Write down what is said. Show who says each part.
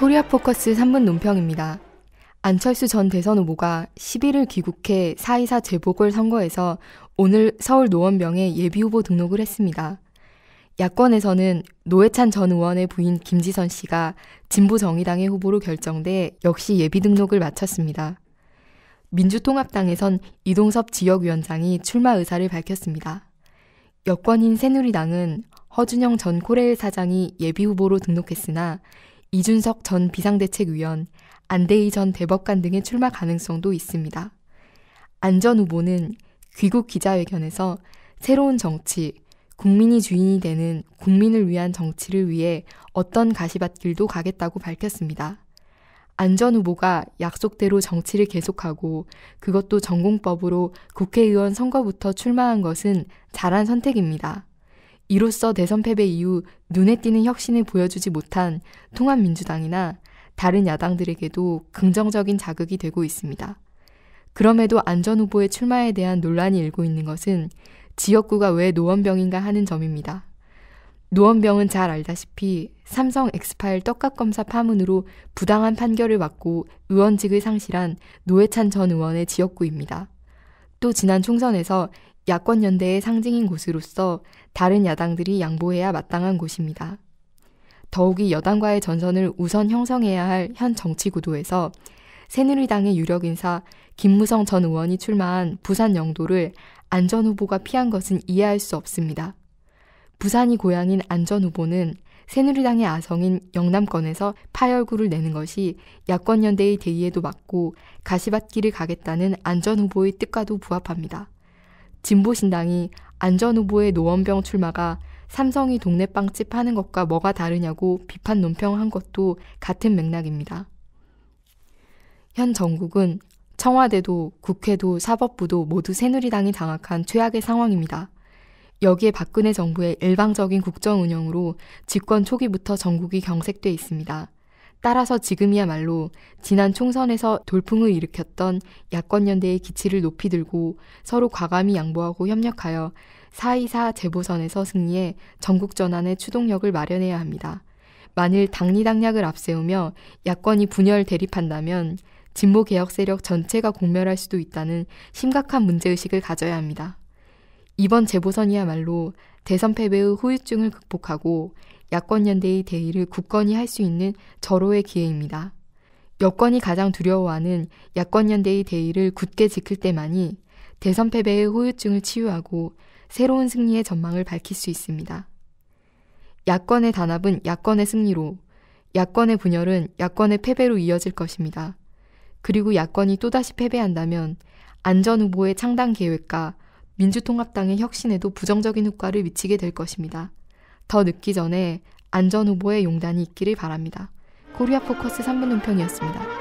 Speaker 1: 코리아 포커스 3분 논평입니다. 안철수 전 대선 후보가 11일 귀국해 4.24 재보궐 선거에서 오늘 서울 노원병에 예비후보 등록을 했습니다. 야권에서는 노회찬 전 의원의 부인 김지선 씨가 진보 정의당의 후보로 결정돼 역시 예비 등록을 마쳤습니다. 민주통합당에선 이동섭 지역위원장이 출마 의사를 밝혔습니다. 여권인 새누리당은 허준영 전 코레일 사장이 예비 후보로 등록했으나 이준석 전 비상대책위원, 안대희 전 대법관 등의 출마 가능성도 있습니다. 안전 후보는 귀국 기자회견에서 새로운 정치, 국민이 주인이 되는 국민을 위한 정치를 위해 어떤 가시밭길도 가겠다고 밝혔습니다. 안전 후보가 약속대로 정치를 계속하고 그것도 전공법으로 국회의원 선거부터 출마한 것은 잘한 선택입니다. 이로써 대선 패배 이후 눈에 띄는 혁신을 보여주지 못한 통합민주당이나 다른 야당들에게도 긍정적인 자극이 되고 있습니다. 그럼에도 안전 후보의 출마에 대한 논란이 일고 있는 것은 지역구가 왜 노원병인가 하는 점입니다. 노원병은 잘 알다시피 삼성 엑스파일 떡값 검사 파문으로 부당한 판결을 받고 의원직을 상실한 노회찬 전 의원의 지역구입니다. 또 지난 총선에서 야권 연대의 상징인 곳으로서 다른 야당들이 양보해야 마땅한 곳입니다. 더욱이 여당과의 전선을 우선 형성해야 할 현 정치 구도에서 새누리당의 유력 인사 김무성 전 의원이 출마한 부산 영도를 안전 후보가 피한 것은 이해할 수 없습니다. 부산이 고향인 안전 후보는 새누리당의 아성인 영남권에서 파열구를 내는 것이 야권 연대의 대의에도 맞고 가시밭길을 가겠다는 안전 후보의 뜻과도 부합합니다. 진보신당이 안전 후보의 노원병 출마가 삼성이 동네 빵집 하는 것과 뭐가 다르냐고 비판 논평한 것도 같은 맥락입니다. 현 정국은 청와대도 국회도 사법부도 모두 새누리당이 장악한 최악의 상황입니다. 여기에 박근혜 정부의 일방적인 국정 운영으로 집권 초기부터 전국이 경색돼 있습니다. 따라서 지금이야말로 지난 총선에서 돌풍을 일으켰던 야권연대의 기치를 높이 들고 서로 과감히 양보하고 협력하여 424 재보선에서 승리해 전국 전환의 추동력을 마련해야 합니다. 만일 당리당략을 앞세우며 야권이 분열 대립한다면 진보 개혁 세력 전체가 공멸할 수도 있다는 심각한 문제의식을 가져야 합니다. 이번 재보선이야말로 대선 패배의 후유증을 극복하고 야권 연대의 대의를 굳건히 할 수 있는 절호의 기회입니다. 여권이 가장 두려워하는 야권 연대의 대의를 굳게 지킬 때만이 대선 패배의 후유증을 치유하고 새로운 승리의 전망을 밝힐 수 있습니다. 야권의 단합은 야권의 승리로, 야권의 분열은 야권의 패배로 이어질 것입니다. 그리고 야권이 또다시 패배한다면 안전 후보의 창당 계획과 민주통합당의 혁신에도 부정적인 효과를 미치게 될 것입니다. 더 늦기 전에 안전 후보의 용단이 있기를 바랍니다. 코리아 포커스 3분 논평이었습니다.